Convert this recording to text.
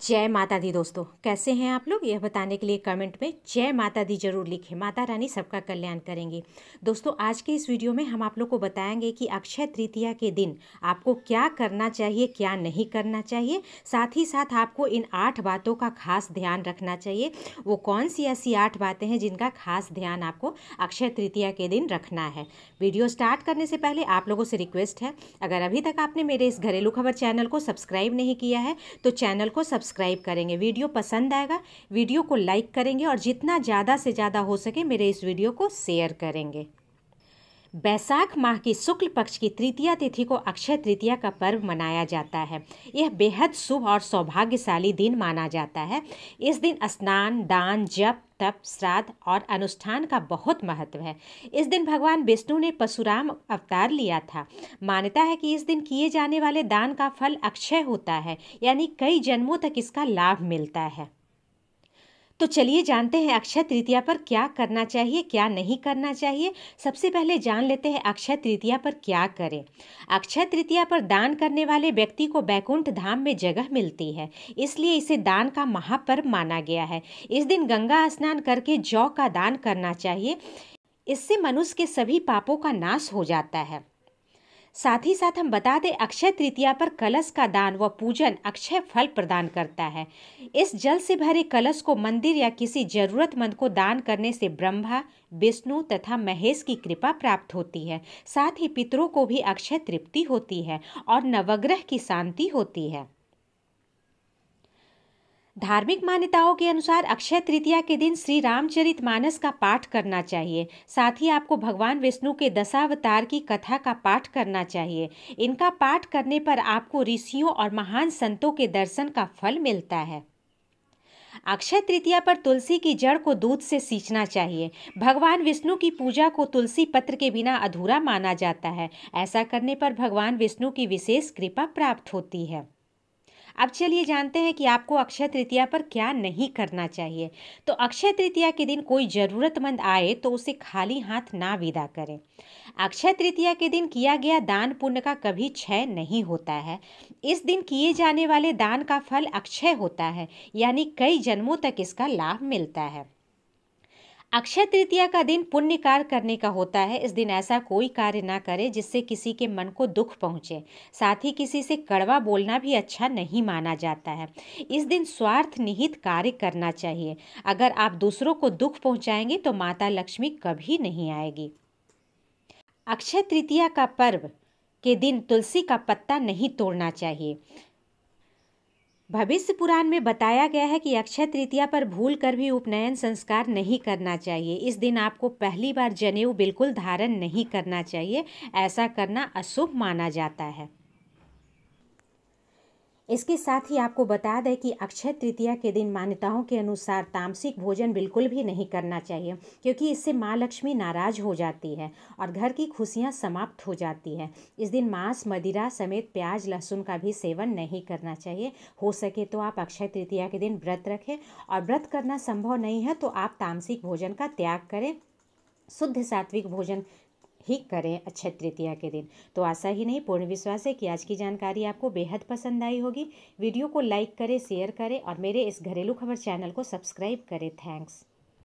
जय माता दी दोस्तों कैसे हैं आप लोग यह बताने के लिए कमेंट में जय माता दी जरूर लिखें माता रानी सबका कल्याण करेंगे दोस्तों आज के इस वीडियो में हम आप लोग को बताएंगे कि अक्षय तृतीया के दिन आपको क्या करना चाहिए क्या नहीं करना चाहिए साथ ही साथ आपको इन आठ बातों का खास ध्यान रखना चाहिए वो कौन सी ऐसी आठ बातें हैं जिनका खास ध्यान आपको अक्षय तृतीया के दिन रखना है वीडियो स्टार्ट करने से पहले आप लोगों से रिक्वेस्ट है अगर अभी तक आपने मेरे इस घरेलू खबर चैनल को सब्सक्राइब नहीं किया है तो चैनल को सब्सक्राइब करेंगे वीडियो पसंद आएगा वीडियो को लाइक करेंगे और जितना ज़्यादा से ज़्यादा हो सके मेरे इस वीडियो को शेयर करेंगे बैसाख माह की शुक्ल पक्ष की तृतीया तिथि को अक्षय तृतीया का पर्व मनाया जाता है यह बेहद शुभ और सौभाग्यशाली दिन माना जाता है इस दिन स्नान दान जप तप श्राद्ध और अनुष्ठान का बहुत महत्व है इस दिन भगवान विष्णु ने पशुराम अवतार लिया था मान्यता है कि इस दिन किए जाने वाले दान का फल अक्षय होता है यानी कई जन्मों तक इसका लाभ मिलता है तो चलिए जानते हैं अक्षय तृतीया पर क्या करना चाहिए क्या नहीं करना चाहिए सबसे पहले जान लेते हैं अक्षय तृतीया पर क्या करें अक्षय तृतीया पर दान करने वाले व्यक्ति को बैकुंठ धाम में जगह मिलती है इसलिए इसे दान का महापर्व माना गया है इस दिन गंगा स्नान करके जौ का दान करना चाहिए इससे मनुष्य के सभी पापों का नाश हो जाता है साथ ही साथ हम बता दें अक्षय तृतीया पर कलश का दान व पूजन अक्षय फल प्रदान करता है इस जल से भरे कलश को मंदिर या किसी जरूरतमंद को दान करने से ब्रह्मा विष्णु तथा महेश की कृपा प्राप्त होती है साथ ही पितरों को भी अक्षय तृप्ति होती है और नवग्रह की शांति होती है धार्मिक मान्यताओं के अनुसार अक्षय तृतीया के दिन श्री रामचरित मानस का पाठ करना चाहिए साथ ही आपको भगवान विष्णु के दशावतार की कथा का पाठ करना चाहिए इनका पाठ करने पर आपको ऋषियों और महान संतों के दर्शन का फल मिलता है अक्षय तृतीया पर तुलसी की जड़ को दूध से सींचना चाहिए भगवान विष्णु की पूजा को तुलसी पत्र के बिना अधूरा माना जाता है ऐसा करने पर भगवान विष्णु की विशेष कृपा प्राप्त होती है अब चलिए जानते हैं कि आपको अक्षय तृतीया पर क्या नहीं करना चाहिए तो अक्षय तृतीया के दिन कोई ज़रूरतमंद आए तो उसे खाली हाथ ना विदा करें अक्षय तृतीया के दिन किया गया दान पुण्य का कभी क्षय नहीं होता है इस दिन किए जाने वाले दान का फल अक्षय होता है यानी कई जन्मों तक इसका लाभ मिलता है अक्षय तृतीया का दिन पुण्य कार्य करने का होता है इस दिन ऐसा कोई कार्य ना करे जिससे किसी के मन को दुख पहुंचे साथ ही किसी से कड़वा बोलना भी अच्छा नहीं माना जाता है इस दिन स्वार्थ निहित कार्य करना चाहिए अगर आप दूसरों को दुख पहुंचाएंगे तो माता लक्ष्मी कभी नहीं आएगी अक्षय तृतीया का पर्व के दिन तुलसी का पत्ता नहीं तोड़ना चाहिए भविष्य पुराण में बताया गया है कि अक्षय तृतीया पर भूल कर भी उपनयन संस्कार नहीं करना चाहिए इस दिन आपको पहली बार जनेऊ बिल्कुल धारण नहीं करना चाहिए ऐसा करना अशुभ माना जाता है इसके साथ ही आपको बता दें कि अक्षय तृतीया के दिन मान्यताओं के अनुसार तामसिक भोजन बिल्कुल भी नहीं करना चाहिए क्योंकि इससे माँ लक्ष्मी नाराज हो जाती है और घर की खुशियाँ समाप्त हो जाती है इस दिन मांस मदिरा समेत प्याज लहसुन का भी सेवन नहीं करना चाहिए हो सके तो आप अक्षय तृतीया के दिन व्रत रखें और व्रत करना संभव नहीं है तो आप तामसिक भोजन का त्याग करें शुद्ध सात्विक भोजन ही करें अक्षय तृतीया के दिन तो आशा ही नहीं पूर्ण विश्वास है कि आज की जानकारी आपको बेहद पसंद आई होगी वीडियो को लाइक करें शेयर करें और मेरे इस घरेलू खबर चैनल को सब्सक्राइब करें थैंक्स